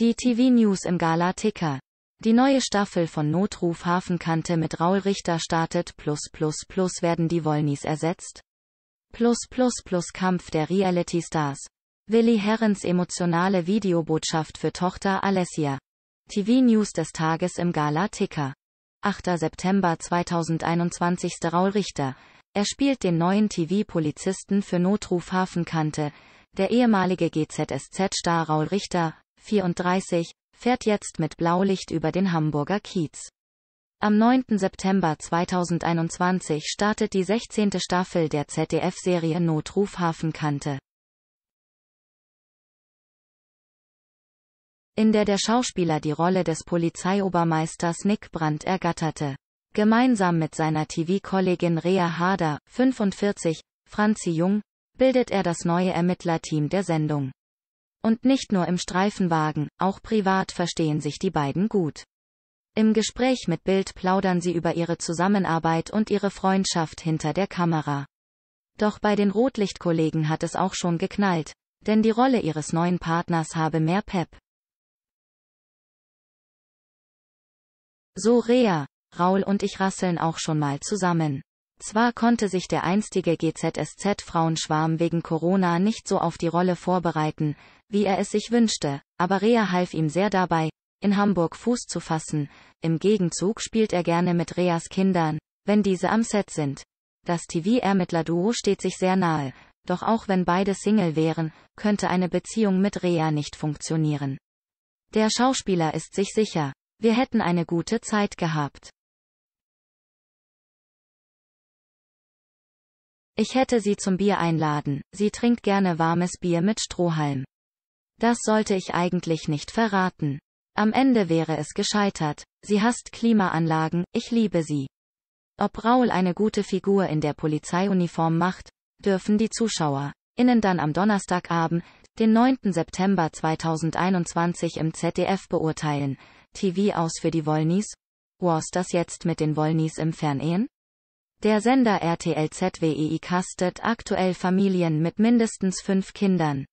Die TV News im Gala-Ticker. Die neue Staffel von Notruf Hafenkante mit Raul Richter startet. Plus plus plus werden die Wollnis ersetzt. Plus plus plus Kampf der Reality Stars. Willi Herrens emotionale Videobotschaft für Tochter Alessia. TV News des Tages im Gala-Ticker. 8. September 2021. Raul Richter. Er spielt den neuen TV-Polizisten für Notruf Hafenkante. Der ehemalige GZSZ-Star Raul Richter 34, fährt jetzt mit Blaulicht über den Hamburger Kiez. Am 9. September 2021 startet die 16. Staffel der ZDF-Serie Notruf Hafenkante. in der der Schauspieler die Rolle des Polizeiobermeisters Nick Brandt ergatterte. Gemeinsam mit seiner TV-Kollegin Rea Harder, 45, Franzi Jung, bildet er das neue Ermittlerteam der Sendung. Und nicht nur im Streifenwagen, auch privat verstehen sich die beiden gut. Im Gespräch mit Bild plaudern sie über ihre Zusammenarbeit und ihre Freundschaft hinter der Kamera. Doch bei den Rotlichtkollegen hat es auch schon geknallt, denn die Rolle ihres neuen Partners habe mehr Pep. So Rea, Raul und ich rasseln auch schon mal zusammen. Zwar konnte sich der einstige GZSZ-Frauenschwarm wegen Corona nicht so auf die Rolle vorbereiten, wie er es sich wünschte, aber Rea half ihm sehr dabei, in Hamburg Fuß zu fassen, im Gegenzug spielt er gerne mit Reas Kindern, wenn diese am Set sind. Das TV-Ermittler-Duo steht sich sehr nahe, doch auch wenn beide Single wären, könnte eine Beziehung mit Rea nicht funktionieren. Der Schauspieler ist sich sicher, wir hätten eine gute Zeit gehabt. Ich hätte sie zum Bier einladen, sie trinkt gerne warmes Bier mit Strohhalm. Das sollte ich eigentlich nicht verraten. Am Ende wäre es gescheitert. Sie hasst Klimaanlagen, ich liebe sie. Ob Raul eine gute Figur in der Polizeiuniform macht, dürfen die Zuschauer innen dann am Donnerstagabend, den 9. September 2021 im ZDF beurteilen. TV aus für die Wollnies? War's das jetzt mit den Wollnies im Fernehen? Der Sender RTL ZWEI castet aktuell Familien mit mindestens fünf Kindern.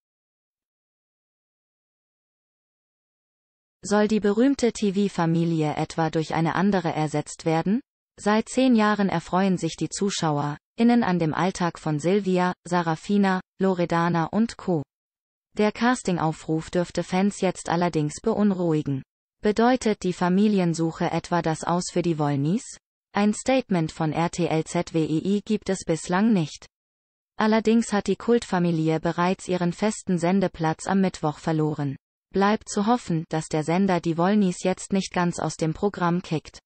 Soll die berühmte TV-Familie etwa durch eine andere ersetzt werden? Seit zehn Jahren erfreuen sich die Zuschauer, innen an dem Alltag von Silvia, Sarafina, Loredana und Co. Der Castingaufruf dürfte Fans jetzt allerdings beunruhigen. Bedeutet die Familiensuche etwa das Aus für die Wollnies? Ein Statement von RTL-ZWEI gibt es bislang nicht. Allerdings hat die Kultfamilie bereits ihren festen Sendeplatz am Mittwoch verloren. Bleibt zu hoffen, dass der Sender die Wollnis jetzt nicht ganz aus dem Programm kickt.